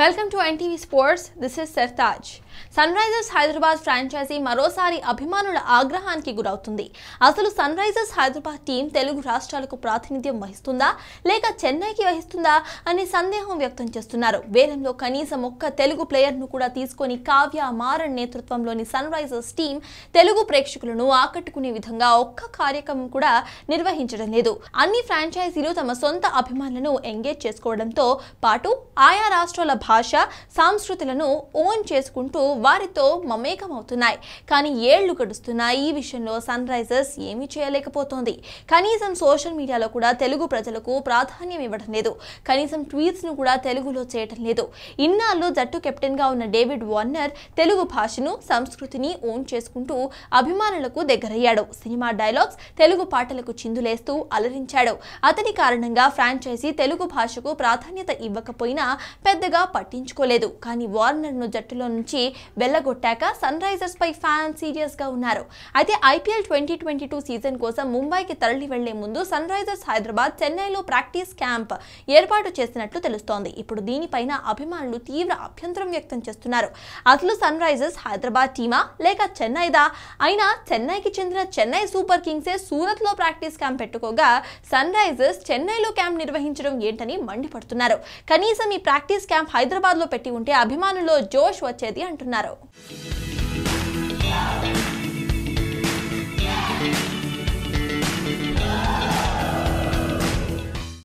welcome to NTV sports this is Sartaj Sunrisers Hyderabad franchise మరోసారి అభిమానుల ఆగ్రహానికి గురవుతుంది అసలు Sunrisers Hyderabad team Telugu రాష్ట్రాలకు ప్రాతినిధ్యం వహిస్తుందా లేక చెన్నైకి వహిస్తుందా అనే సందేహం వ్యక్తం చేస్తున్నారు వేలంలో కనీసం ఒక్క తెలుగు ప్లేయర్ను కూడా తీసుకొని కావ్య మారన్ నేతృత్వంలోని సన్ రైజర్స్ టీం తెలుగు ప్రేక్షకులను ఆకట్టుకునే విధంగా ఒక్క కార్యక్రమం కూడా నిర్వహించడం లేదు అన్ని ఫ్రాంచైజీలు తమ సొంత అభిమానులను ఎంగేజ్ చేసుకోవడంతో పాటు ఆయా రాష్ట్రాల భాష సాంస్కృతులను ఓన్ చేసుకుంటూ వారితో మమేకమవుతున్నాయి కానీ ఏళ్లు గడుస్తున్నాయి ఈ విషయంలో సన్ రైజర్స్ ఏమీ చేయలేకపోతోంది కనీసం సోషల్ మీడియాలో కూడా తెలుగు ప్రజలకు ప్రాధాన్యం ఇవ్వడం లేదు కనీసం ట్వీట్స్ను కూడా తెలుగులో చేయటం లేదు ఇన్నాళ్ళు జట్టు కెప్టెన్గా ఉన్న డేవిడ్ వార్నర్ తెలుగు భాషను సంస్కృతిని ఓన్ చేసుకుంటూ అభిమానులకు దగ్గరయ్యాడు సినిమా డైలాగ్స్ తెలుగు పాటలకు చిందులేస్తూ అలరించాడు అతని కారణంగా ఫ్రాంచైజీ తెలుగు భాషకు ప్రాధాన్యత ఇవ్వకపోయినా పెద్దగా పట్టించుకోలేదు కానీ వార్నర్ను జట్టులో నుంచి వెళ్లగొట్టాక సన్ రైజర్స్ పై ఫ్యాన్ సీరియస్ గా ఉన్నారు అయితే IPL twenty twenty two season కోసం ముంబైకి తరలి వెళ్లే ముందు సన్ రైజర్స్ హైదరాబాద్ చెన్నైలో ప్రాక్టీస్ క్యాంప్ ఏర్పాటు చేసినట్లు తెలుస్తోంది ఇప్పుడు దీనిపైన అభిమానులు తీవ్ర అభ్యంతరం వ్యక్తం చేస్తున్నారు అసలు సన్ రైజర్స్ హైదరాబాద్ టీమా లేక చెన్నైదా అయినా చెన్నైకి చెందిన చెన్నై సూపర్ కింగ్సే సూరత్లో ప్రాక్టీస్ క్యాంప్ పెట్టుకోగా సన్ రైజర్స్ చెన్నైలో క్యాంప్ నిర్వహించడం ఏంటని మండిపడుతున్నారు కనీసం ఈ ప్రాక్టీస్ క్యాంప్ హైదరాబాద్ లో పెట్టి ఉంటే అభిమానుల్లో జోష్ వచ్చేది అంటున్నారు